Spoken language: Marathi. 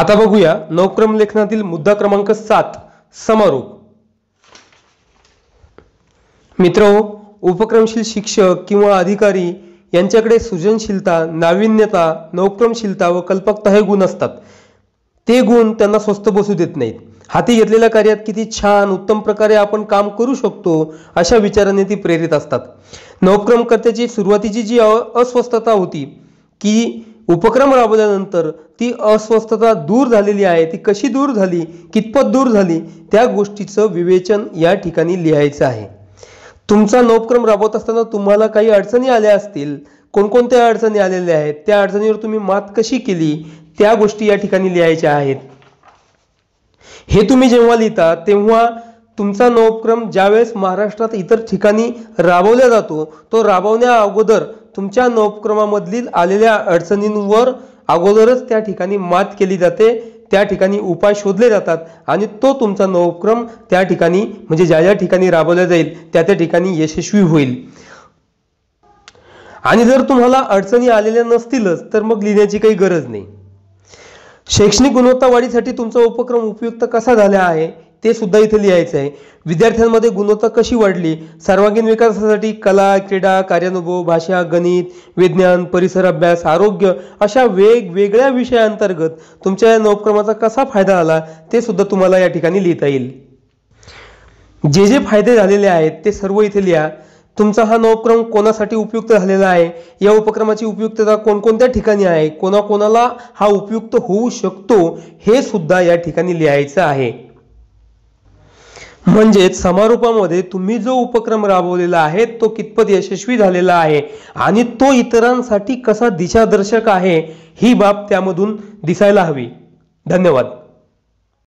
आता बघूया नवक्रम लेखनातील मुद्दा क्रमांक सात समारोप मित्र उपक्रमशील शिक्षक किंवा अधिकारी यांच्याकडे सृजनशीलता नाविन्यता नवक्रमशीलता व कल्पकता हे गुण असतात ते गुण त्यांना स्वस्त बसू देत नाहीत हाती घेतलेल्या कार्यात किती छान उत्तम प्रकारे आपण काम करू शकतो अशा विचाराने ती प्रेरित असतात नवक्रमकर्त्याची सुरुवातीची जी अस्वस्थता होती की उपक्रम राबवल्यानंतर ती अस्वस्थता दूर झालेली आहे ती कशी दूर झाली कितपत दूर झाली त्या गोष्टीचं विवेचन या ठिकाणी लिहायचं आहे तुमचा नोपक्रम राबवत असताना तुम्हाला काही अडचणी आल्या असतील कोणकोणत्या अडचणी आलेल्या आहेत त्या अडचणीवर तुम्ही मात कशी केली त्या गोष्टी या ठिकाणी लिहायच्या आहेत हे तुम्ही जेव्हा लिहिता तेव्हा तुमचा नवोपक्रम ज्यावेळेस महाराष्ट्रात इतर ठिकाणी राबवला जातो तो राबवण्या अगोदर तुमच्या नवक्रमामधील आलेल्या अडचणींवर अगोदरच त्या ठिकाणी मात केली जाते त्या ठिकाणी उपाय शोधले जातात आणि तो तुमचा नवोपक्रम त्या ठिकाणी म्हणजे ज्या ज्या ठिकाणी राबवला जाईल त्या त्या ठिकाणी यशस्वी होईल आणि जर तुम्हाला अडचणी आलेल्या नसतीलच तर मग लिहिण्याची काही गरज नाही शैक्षणिक गुणवत्ता वाढीसाठी तुमचा उपक्रम उपयुक्त कसा झाला आहे ते सुद्धा इथे लिहायचं आहे विद्यार्थ्यांमध्ये गुणवत्ता कशी वाढली सर्वांगीण विकासासाठी कला क्रीडा कार्यानुभव भाषा गणित विज्ञान परिसर अभ्यास आरोग्य अशा वेगवेगळ्या विषयांतर्गत तुमच्या या नवक्रमाचा कसा फायदा आला ते सुद्धा तुम्हाला या ठिकाणी लिहिता येईल जे जे फायदे झालेले आहेत ते सर्व इथे लिहा तुमचा हा नवक्रम कोणासाठी उपयुक्त झालेला आहे या उपक्रमाची उपयुक्तता कोणकोणत्या ठिकाणी आहे कोणाकोणाला हा उपयुक्त होऊ शकतो हे सुद्धा या ठिकाणी लिहायचं आहे म्हणजेच समारोपामध्ये तुम्ही जो उपक्रम राबवलेला आहे तो कितपत यशस्वी झालेला आहे आणि तो इतरांसाठी कसा दिशादर्शक आहे ही बाब त्यामधून दिसायला हवी धन्यवाद